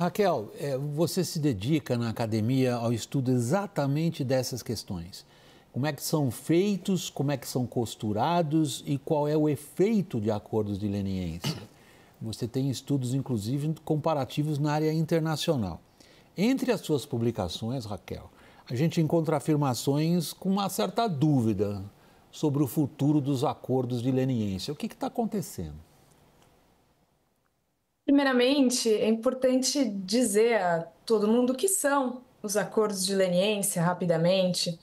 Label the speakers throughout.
Speaker 1: Raquel, é, você se dedica na academia ao estudo exatamente dessas questões. Como é que são feitos, como é que são costurados e qual é o efeito de acordos de leniência? Você tem estudos, inclusive, comparativos na área internacional. Entre as suas publicações, Raquel, a gente encontra afirmações com uma certa dúvida sobre o futuro dos acordos de leniência. O que está acontecendo?
Speaker 2: Primeiramente, é importante dizer a todo mundo o que são os acordos de leniência, rapidamente,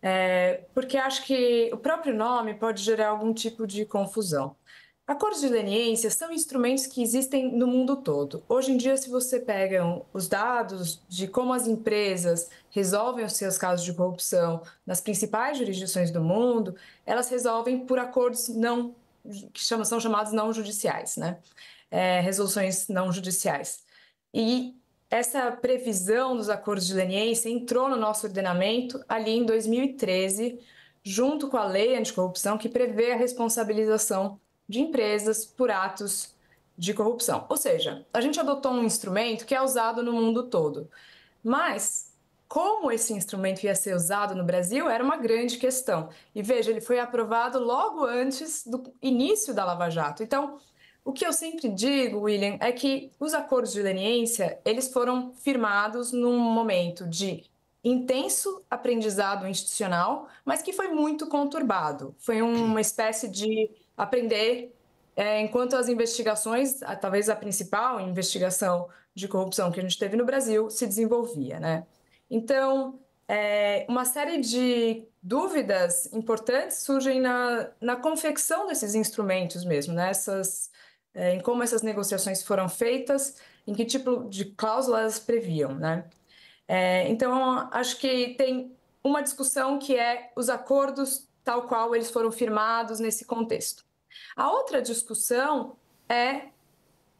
Speaker 2: é, porque acho que o próprio nome pode gerar algum tipo de confusão. Acordos de leniência são instrumentos que existem no mundo todo. Hoje em dia, se você pega os dados de como as empresas resolvem os seus casos de corrupção nas principais jurisdições do mundo, elas resolvem por acordos não que são chamados não judiciais, né? é, resoluções não judiciais. E essa previsão dos acordos de leniência entrou no nosso ordenamento ali em 2013, junto com a lei anticorrupção que prevê a responsabilização de empresas por atos de corrupção. Ou seja, a gente adotou um instrumento que é usado no mundo todo. Mas como esse instrumento ia ser usado no Brasil era uma grande questão. E veja, ele foi aprovado logo antes do início da Lava Jato. Então, o que eu sempre digo, William, é que os acordos de leniência, eles foram firmados num momento de intenso aprendizado institucional, mas que foi muito conturbado. Foi uma espécie de aprender é, enquanto as investigações, talvez a principal investigação de corrupção que a gente teve no Brasil, se desenvolvia, né? Então, é, uma série de dúvidas importantes surgem na, na confecção desses instrumentos mesmo, né? Essas, é, em como essas negociações foram feitas, em que tipo de cláusulas elas previam, né? É, então, acho que tem uma discussão que é os acordos tal qual eles foram firmados nesse contexto. A outra discussão é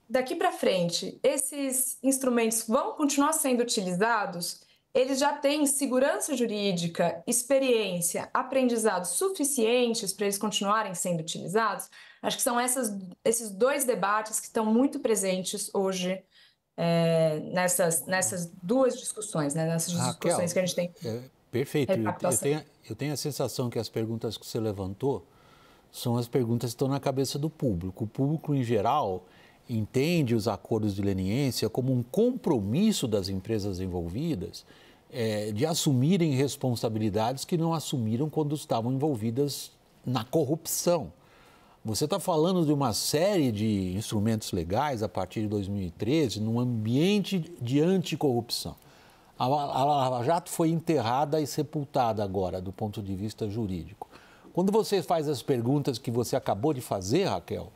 Speaker 2: daqui para frente, esses instrumentos vão continuar sendo utilizados? eles já têm segurança jurídica, experiência, aprendizado suficientes para eles continuarem sendo utilizados? Acho que são essas, esses dois debates que estão muito presentes hoje é, nessas, nessas duas discussões, né? nessas discussões que a gente tem.
Speaker 1: É, perfeito. Eu, eu, tenho, eu tenho a sensação que as perguntas que você levantou são as perguntas que estão na cabeça do público. O público, em geral, entende os acordos de leniência como um compromisso das empresas envolvidas é, de assumirem responsabilidades que não assumiram quando estavam envolvidas na corrupção. Você está falando de uma série de instrumentos legais a partir de 2013, num ambiente de anticorrupção. A, a Lava Jato foi enterrada e sepultada agora, do ponto de vista jurídico. Quando você faz as perguntas que você acabou de fazer, Raquel,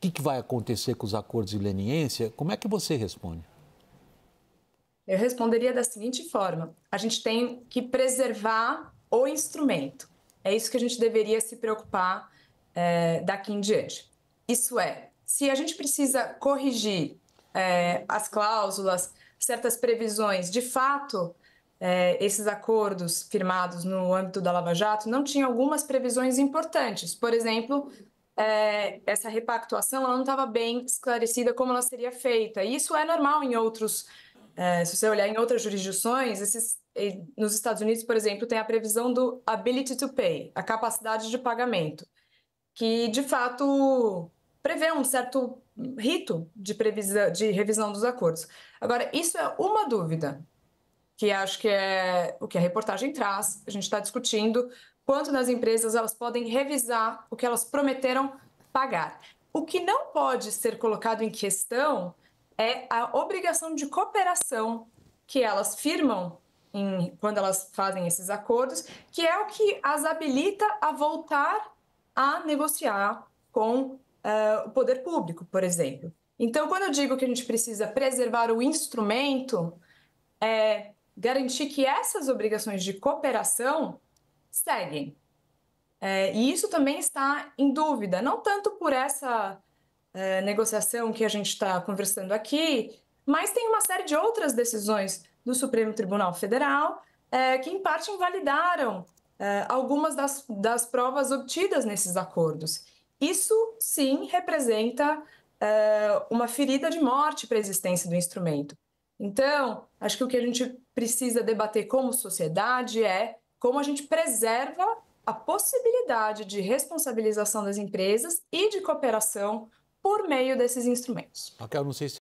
Speaker 1: que, que vai acontecer com os acordos de leniência, como é que você responde?
Speaker 2: Eu responderia da seguinte forma: a gente tem que preservar o instrumento. É isso que a gente deveria se preocupar é, daqui em diante. Isso é, se a gente precisa corrigir é, as cláusulas, certas previsões, de fato, é, esses acordos firmados no âmbito da Lava Jato não tinham algumas previsões importantes. Por exemplo, é, essa repactuação ela não estava bem esclarecida como ela seria feita. E isso é normal em outros, é, se você olhar em outras jurisdições, esses, nos Estados Unidos, por exemplo, tem a previsão do ability to pay, a capacidade de pagamento, que de fato prevê um certo rito de, de revisão dos acordos. Agora, isso é uma dúvida, que acho que é o que a reportagem traz. A gente está discutindo quanto das empresas elas podem revisar o que elas prometeram pagar. O que não pode ser colocado em questão é a obrigação de cooperação que elas firmam em, quando elas fazem esses acordos, que é o que as habilita a voltar a negociar com uh, o poder público, por exemplo. Então, quando eu digo que a gente precisa preservar o instrumento, é garantir que essas obrigações de cooperação seguem. É, e isso também está em dúvida, não tanto por essa é, negociação que a gente está conversando aqui, mas tem uma série de outras decisões do Supremo Tribunal Federal é, que, em parte, invalidaram é, algumas das, das provas obtidas nesses acordos. Isso, sim, representa é, uma ferida de morte para a existência do instrumento. Então, acho que o que a gente precisa debater como sociedade é como a gente preserva a possibilidade de responsabilização das empresas e de cooperação por meio desses instrumentos.
Speaker 1: Raquel, não sei se